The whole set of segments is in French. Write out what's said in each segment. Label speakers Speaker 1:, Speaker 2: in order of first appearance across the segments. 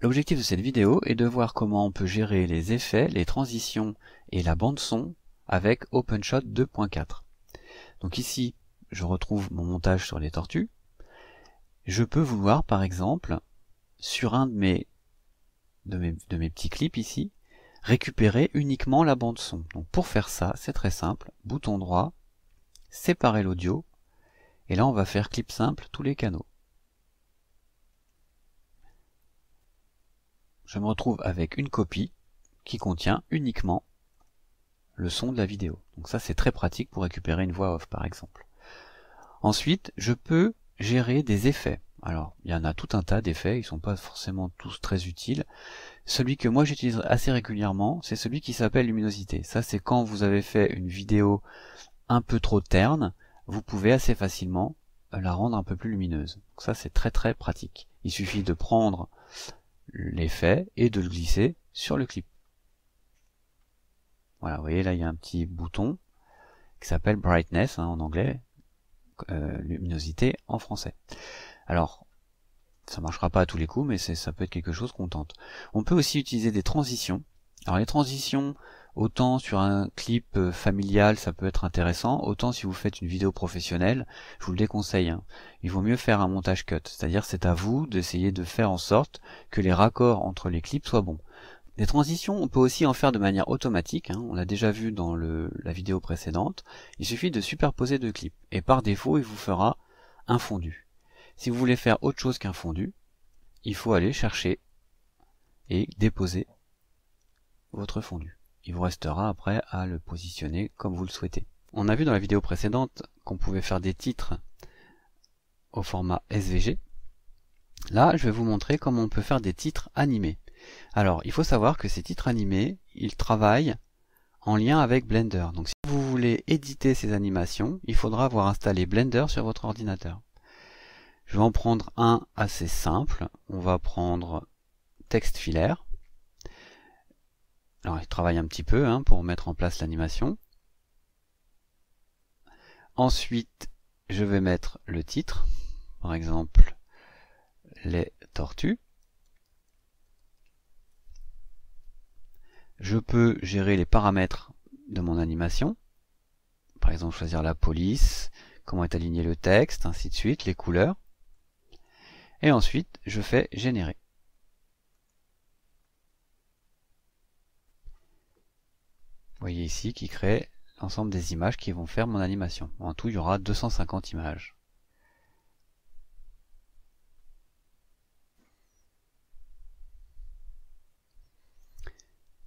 Speaker 1: L'objectif de cette vidéo est de voir comment on peut gérer les effets, les transitions et la bande-son avec OpenShot 2.4. Donc ici, je retrouve mon montage sur les tortues. Je peux vouloir, par exemple, sur un de mes, de mes, de mes petits clips ici, récupérer uniquement la bande-son. Donc pour faire ça, c'est très simple. Bouton droit, séparer l'audio. Et là, on va faire clip simple tous les canaux. je me retrouve avec une copie qui contient uniquement le son de la vidéo. Donc ça c'est très pratique pour récupérer une voix off par exemple. Ensuite, je peux gérer des effets. Alors, il y en a tout un tas d'effets, ils ne sont pas forcément tous très utiles. Celui que moi j'utilise assez régulièrement, c'est celui qui s'appelle luminosité. Ça c'est quand vous avez fait une vidéo un peu trop terne, vous pouvez assez facilement euh, la rendre un peu plus lumineuse. Donc ça c'est très très pratique. Il suffit de prendre l'effet et de le glisser sur le clip. Voilà, vous voyez là, il y a un petit bouton qui s'appelle brightness hein, en anglais, euh, luminosité en français. Alors, ça marchera pas à tous les coups, mais ça peut être quelque chose qu'on tente. On peut aussi utiliser des transitions. Alors les transitions, Autant sur un clip euh, familial ça peut être intéressant, autant si vous faites une vidéo professionnelle, je vous le déconseille. Hein. Il vaut mieux faire un montage cut, c'est-à-dire c'est à vous d'essayer de faire en sorte que les raccords entre les clips soient bons. Les transitions, on peut aussi en faire de manière automatique, hein. on l'a déjà vu dans la vidéo précédente. Il suffit de superposer deux clips, et par défaut, il vous fera un fondu. Si vous voulez faire autre chose qu'un fondu, il faut aller chercher et déposer votre fondu. Il vous restera après à le positionner comme vous le souhaitez. On a vu dans la vidéo précédente qu'on pouvait faire des titres au format SVG. Là, je vais vous montrer comment on peut faire des titres animés. Alors, il faut savoir que ces titres animés, ils travaillent en lien avec Blender. Donc si vous voulez éditer ces animations, il faudra avoir installé Blender sur votre ordinateur. Je vais en prendre un assez simple. On va prendre texte filaire. Alors il travaille un petit peu hein, pour mettre en place l'animation. Ensuite, je vais mettre le titre, par exemple les tortues. Je peux gérer les paramètres de mon animation. Par exemple, choisir la police, comment est aligné le texte, ainsi de suite, les couleurs. Et ensuite, je fais générer. Vous voyez ici qui crée l'ensemble des images qui vont faire mon animation. En tout, il y aura 250 images.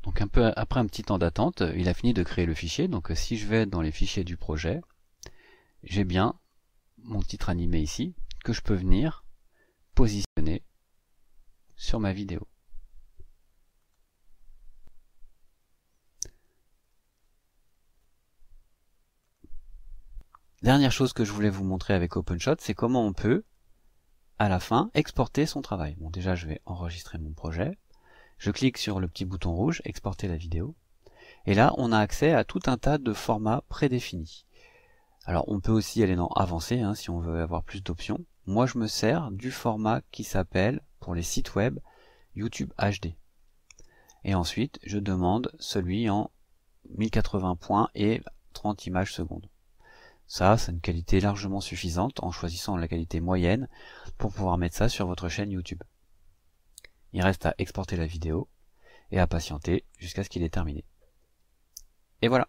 Speaker 1: Donc un peu après un petit temps d'attente, il a fini de créer le fichier. Donc euh, si je vais dans les fichiers du projet, j'ai bien mon titre animé ici que je peux venir positionner sur ma vidéo. Dernière chose que je voulais vous montrer avec OpenShot, c'est comment on peut, à la fin, exporter son travail. Bon, déjà, je vais enregistrer mon projet. Je clique sur le petit bouton rouge, exporter la vidéo. Et là, on a accès à tout un tas de formats prédéfinis. Alors, on peut aussi aller dans avancer, hein, si on veut avoir plus d'options. Moi, je me sers du format qui s'appelle, pour les sites web, YouTube HD. Et ensuite, je demande celui en 1080 points et 30 images secondes. Ça, c'est une qualité largement suffisante en choisissant la qualité moyenne pour pouvoir mettre ça sur votre chaîne YouTube. Il reste à exporter la vidéo et à patienter jusqu'à ce qu'il est terminé. Et voilà